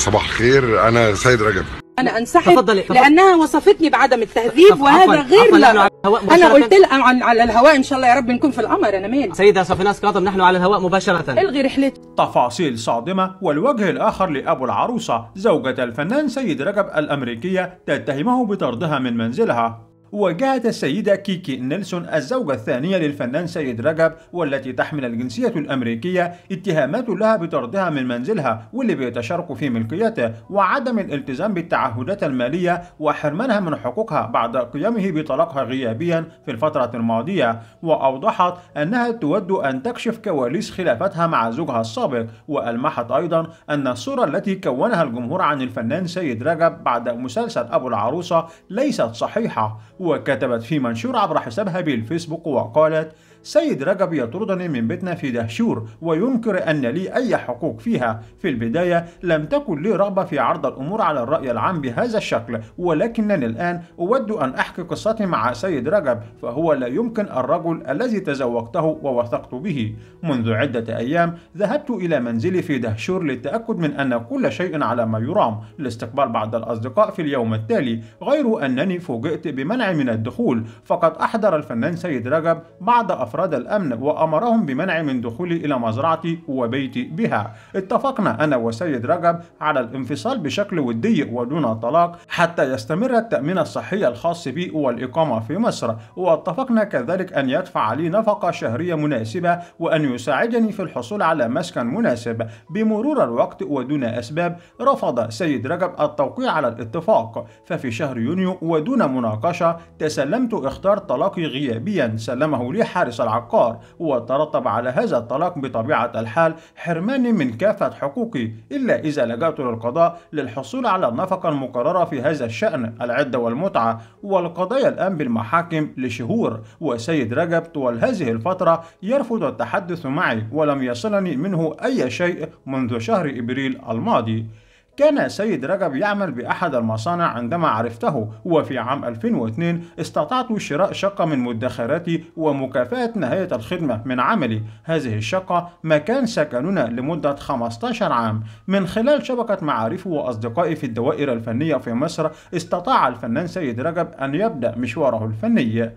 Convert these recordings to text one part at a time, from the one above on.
صباح الخير انا سيد رجب انا انسحب تفضلي. لانها وصفتني بعدم التهذيب وهذا غير لا انا قلت لها على الهواء ان شاء الله يا رب نكون في القمر انا مالي سيده صفيناس كاظم نحن على الهواء مباشره الغي رحلتي تفاصيل صادمه والوجه الاخر لابو العروسه زوجه الفنان سيد رجب الامريكيه تتهمه بطردها من منزلها واجهت السيدة كيكي نيلسون الزوجة الثانية للفنان سيد رجب والتي تحمل الجنسية الأمريكية اتهامات لها بطردها من منزلها واللي بيتشارك في ملكيته وعدم الالتزام بالتعهدات المالية وحرمانها من حقوقها بعد قيامه بطلاقها غيابيا في الفترة الماضية وأوضحت أنها تود أن تكشف كواليس خلافتها مع زوجها السابق وألمحت أيضا أن الصورة التي كونها الجمهور عن الفنان سيد رجب بعد مسلسل أبو العروسة ليست صحيحة وكتبت في منشور عبر حسابها بالفيسبوك وقالت سيد رجب يطردني من بيتنا في دهشور وينكر أن لي أي حقوق فيها في البداية لم تكن لي رغبة في عرض الأمور على الرأي العام بهذا الشكل ولكنني الآن أود أن أحكي قصتي مع سيد رجب فهو لا يمكن الرجل الذي تزوجته ووثقت به منذ عدة أيام ذهبت إلى منزلي في دهشور للتأكد من أن كل شيء على ما يرام لاستقبال بعض الأصدقاء في اليوم التالي غير أنني فوجئت بمنع من الدخول فقد أحضر الفنان سيد رجب بعض أفراد الأمن وأمرهم بمنع من دخولي إلى مزرعتي وبيتي بها اتفقنا أنا وسيد رجب على الانفصال بشكل ودي ودون طلاق حتى يستمر التأمين الصحي الخاص بي والإقامة في مصر واتفقنا كذلك أن يدفع لي نفقة شهرية مناسبة وأن يساعدني في الحصول على مسكن مناسب بمرور الوقت ودون أسباب رفض سيد رجب التوقيع على الاتفاق ففي شهر يونيو ودون مناقشة تسلمت اختار طلاقي غيابيا سلمه لي حارس العقار وترتب على هذا الطلاق بطبيعة الحال حرماني من كافة حقوقي إلا إذا لجأت للقضاء للحصول على النفقة المقررة في هذا الشأن العدة والمتعة والقضايا الآن بالمحاكم لشهور وسيد رجب طوال هذه الفترة يرفض التحدث معي ولم يصلني منه أي شيء منذ شهر إبريل الماضي كان سيد رجب يعمل بأحد المصانع عندما عرفته وفي عام 2002 استطعت شراء شقة من مدخراتي ومكافأة نهاية الخدمة من عملي هذه الشقة مكان سكننا لمدة 15 عام من خلال شبكة معارفه وأصدقائي في الدوائر الفنية في مصر استطاع الفنان سيد رجب أن يبدأ مشواره الفني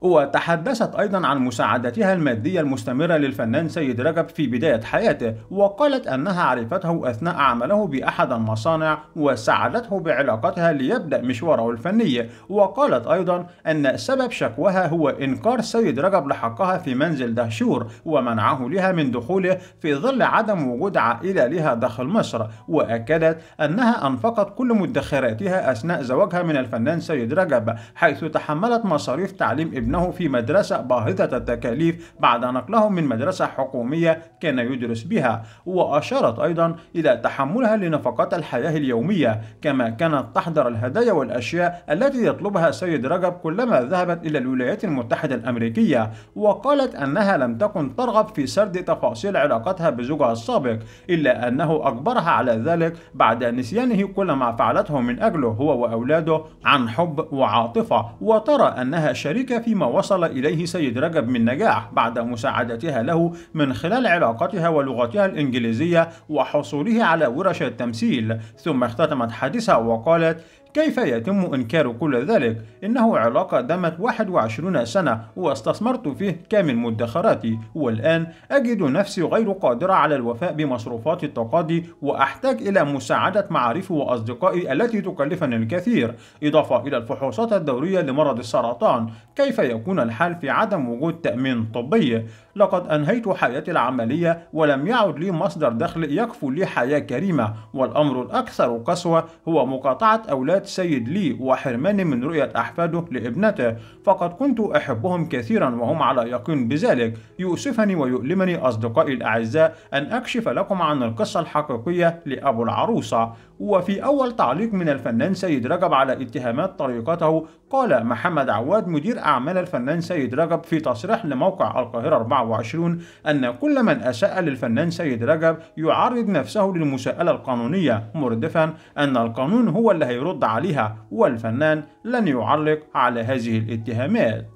وتحدثت أيضا عن مساعدتها المادية المستمرة للفنان سيد رجب في بداية حياته وقالت أنها عرفته أثناء عمله بأحد المصانع وساعدته بعلاقتها ليبدأ مشواره الفني وقالت أيضا أن سبب شكوها هو إنكار سيد رجب لحقها في منزل دهشور ومنعه لها من دخوله في ظل عدم وجود عائلة لها داخل مصر وأكدت أنها أنفقت كل مدخراتها أثناء زواجها من الفنان سيد رجب حيث تحملت مصاريف تعليم ابن ابنه في مدرسة باهظة التكاليف بعد نقله من مدرسة حكومية كان يدرس بها وأشارت أيضا إلى تحملها لنفقات الحياة اليومية كما كانت تحضر الهدايا والأشياء التي يطلبها سيد رجب كلما ذهبت إلى الولايات المتحدة الأمريكية وقالت أنها لم تكن ترغب في سرد تفاصيل علاقتها بزوجها السابق إلا أنه أجبرها على ذلك بعد نسيانه كل ما فعلته من أجله هو وأولاده عن حب وعاطفة وترى أنها شريكة في مما وصل إليه سيد رجب من نجاح بعد مساعدتها له من خلال علاقتها ولغتها الإنجليزية وحصوله على ورش التمثيل ثم اختتمت حديثها وقالت كيف يتم إنكار كل ذلك؟ إنه علاقة دامت 21 سنة واستثمرت فيه كامل مدخراتي والآن أجد نفسي غير قادرة على الوفاء بمصروفات التقاضي وأحتاج إلى مساعدة معارفي وأصدقائي التي تكلفني الكثير إضافة إلى الفحوصات الدورية لمرض السرطان كيف يكون الحال في عدم وجود تأمين طبي؟ لقد أنهيت حياتي العملية ولم يعد لي مصدر دخل يكفو لي حياة كريمة والأمر الأكثر قسوة هو مقاطعة أولاد سيد لي وحرماني من رؤية أحفاده لابنته فقد كنت أحبهم كثيرا وهم على يقين بذلك يؤسفني ويؤلمني أصدقائي الأعزاء أن أكشف لكم عن القصة الحقيقية لأبو العروسة وفي أول تعليق من الفنان سيد رجب على اتهامات طريقته قال محمد عواد مدير أعمال الفنان سيد رجب في تصريح لموقع القاهرة 24 أن كل من أساء للفنان سيد رجب يعرض نفسه للمساءلة القانونية مردفا أن القانون هو اللي هيرد عليها والفنان لن يعلق على هذه الاتهامات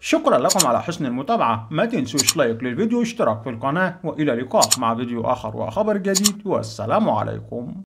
شكرا لكم على حسن المتابعة ما تنسوش لايك للفيديو واشتراك في القناة وإلى لقاء مع فيديو آخر وخبر جديد والسلام عليكم